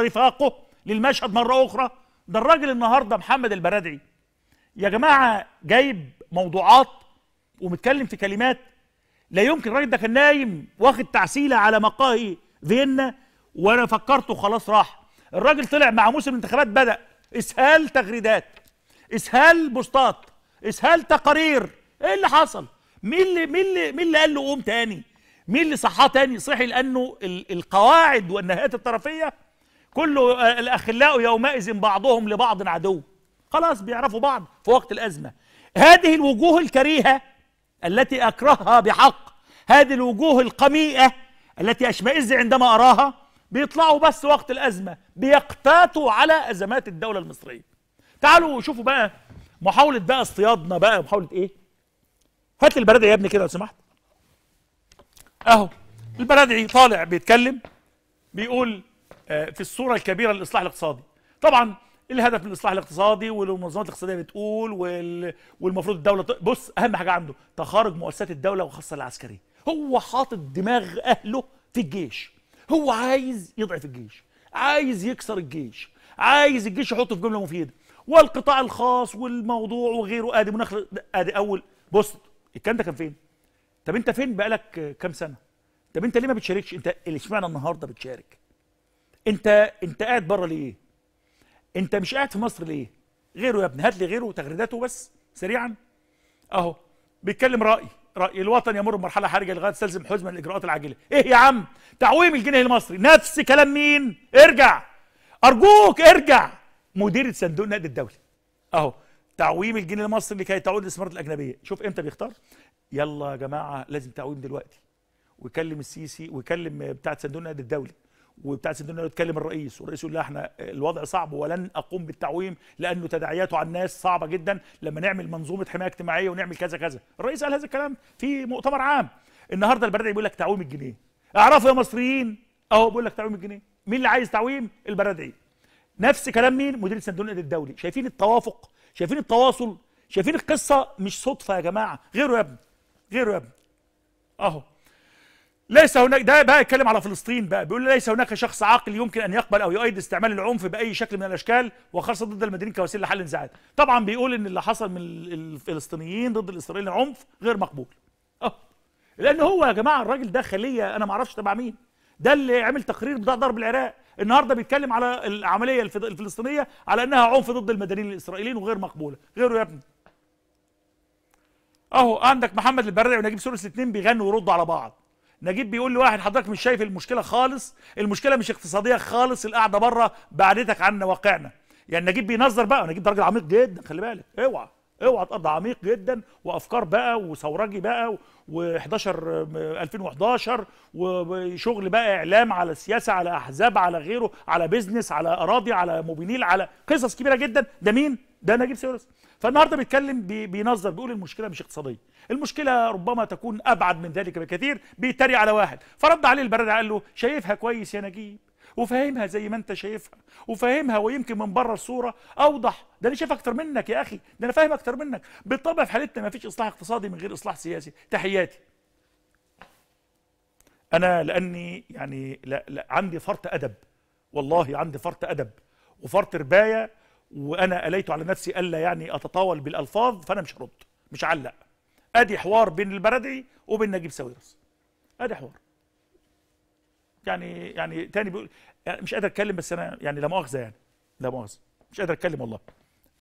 رفاقه للمشهد مرة أخرى ده الراجل النهاردة محمد البرادعي يا جماعة جايب موضوعات ومتكلم في كلمات لا يمكن الراجل ده كان نايم واخد تعسيلة على مقاهي فيينا وأنا فكرته خلاص راح الراجل طلع مع موسم الانتخابات بدأ إسهال تغريدات إسهال بوستات إسهال تقارير إيه اللي حصل؟ مين اللي مين اللي مين اللي قال له قوم تاني؟ مين اللي صحاه تاني؟ صحي لأنه القواعد والنهايات الطرفية كل الأخلاء يومئذ بعضهم لبعض عدو خلاص بيعرفوا بعض في وقت الأزمة هذه الوجوه الكريهة التي أكرهها بحق هذه الوجوه القميئة التي أشمئز عندما أراها بيطلعوا بس وقت الأزمة بيقتاتوا على أزمات الدولة المصرية تعالوا شوفوا بقى محاولة بقى اصطيادنا بقى محاولة إيه هات البرادعي يا ابني كده لو سمحت أهو البرادعي طالع بيتكلم بيقول آه، في الصوره الكبيره للاصلاح الاقتصادي طبعا إيه الهدف من الاصلاح الاقتصادي والمنظمات الاقتصاديه بتقول وال... والمفروض الدوله بص اهم حاجه عنده تخارج مؤسسات الدوله وخاصه العسكريه هو حاطط دماغ اهله في الجيش هو عايز يضعف الجيش عايز يكسر الجيش عايز الجيش يحطه في جمله مفيده والقطاع الخاص والموضوع وغيره ادي مناخ ادي اول بص الكلام ده كان فين طب انت فين بقالك كام سنه طب انت ليه ما بتشاركش انت اشمعنى النهارده بتشارك انت انت قاعد بره ليه انت مش قاعد في مصر ليه غيره يا ابني هات لي غيره وتغريداته بس سريعا اهو بيتكلم راي راي الوطن يمر بمرحله حرجه لغايه تستلزم حزمه الاجراءات العاجله ايه يا عم تعويم الجنيه المصري نفس كلام مين ارجع ارجوك ارجع مديرة صندوق نقد الدولي اهو تعويم الجنيه المصري لكي تعود الاستثمارات الاجنبيه شوف امتى بيختار يلا يا جماعه لازم تعويم دلوقتي ويكلم السيسي ويكلم بتاعه صندوق النقد الدولي وبتاع سيدنا يتكلم الرئيس والرئيس يقول لا احنا الوضع صعب ولن اقوم بالتعويم لانه تداعياته على الناس صعبه جدا لما نعمل منظومه حمايه اجتماعيه ونعمل كذا كذا الرئيس قال هذا الكلام في مؤتمر عام النهارده البرادعي بيقول لك تعويم الجنيه اعرفوا يا مصريين اهو بيقول لك تعويم الجنيه مين اللي عايز تعويم البرادعي نفس كلام مين مدير صندوق النقد الدولي شايفين التوافق شايفين التواصل شايفين القصه مش صدفه يا جماعه غيره يا ابني غيره يا ابني اهو ليس هناك ده بقى يتكلم على فلسطين بقى بيقول ليس هناك شخص عاقل يمكن ان يقبل او يؤيد استعمال العنف باي شكل من الاشكال وخاصه ضد المدنيين كوسيله لحل النزاعات طبعا بيقول ان اللي حصل من الفلسطينيين ضد الاسرائيليين عنف غير مقبول اه لان هو يا جماعه الراجل ده خليه انا ما اعرفش تبع مين ده اللي عمل تقرير بتاع ضرب العراق النهارده بيتكلم على العمليه الفلسطينيه على انها عنف ضد المدنيين الاسرائيليين وغير مقبوله غيره يا ابني اهو عندك محمد البرادعي ونجيب سوري الاثنين بيغنوا ويردوا على بعض نجيب بيقول لي واحد حضرتك مش شايف المشكله خالص المشكله مش اقتصاديه خالص القعده بره بعدتك عن واقعنا يعني نجيب بينظر بقى نجيب ده راجل عميق جدا خلي بالك اوعى اوعى تقضى عميق جدا وافكار بقى وثورجي بقى و11 2011 وشغل بقى اعلام على سياسه على احزاب على غيره على بيزنس على اراضي على موبينيل على قصص كبيره جدا ده مين ده نجيب سيرس فالنهارده بيتكلم بي بينظر بيقول المشكله مش اقتصاديه المشكله ربما تكون ابعد من ذلك بكثير بيتريق على واحد فرد عليه البرادعي قال له شايفها كويس يا نجيب وفاهمها زي ما انت شايفها وفاهمها ويمكن من بره الصوره اوضح ده انا شايف اكتر منك يا اخي ده انا فاهم اكتر منك بالطبع في حالتنا ما فيش اصلاح اقتصادي من غير اصلاح سياسي تحياتي انا لاني يعني لا لا عندي فرط ادب والله عندي فرط ادب وفرط ربايه وانا اليت على نفسي الا يعني اتطاول بالالفاظ فانا مش هرد مش هعلق ادي حوار بين البردعي وبين نجيب ساويرس ادي حوار يعني يعني تاني بيقول يعني مش قادر اتكلم بس انا يعني لا مؤاخذه يعني لا مؤاخذه مش قادر اتكلم والله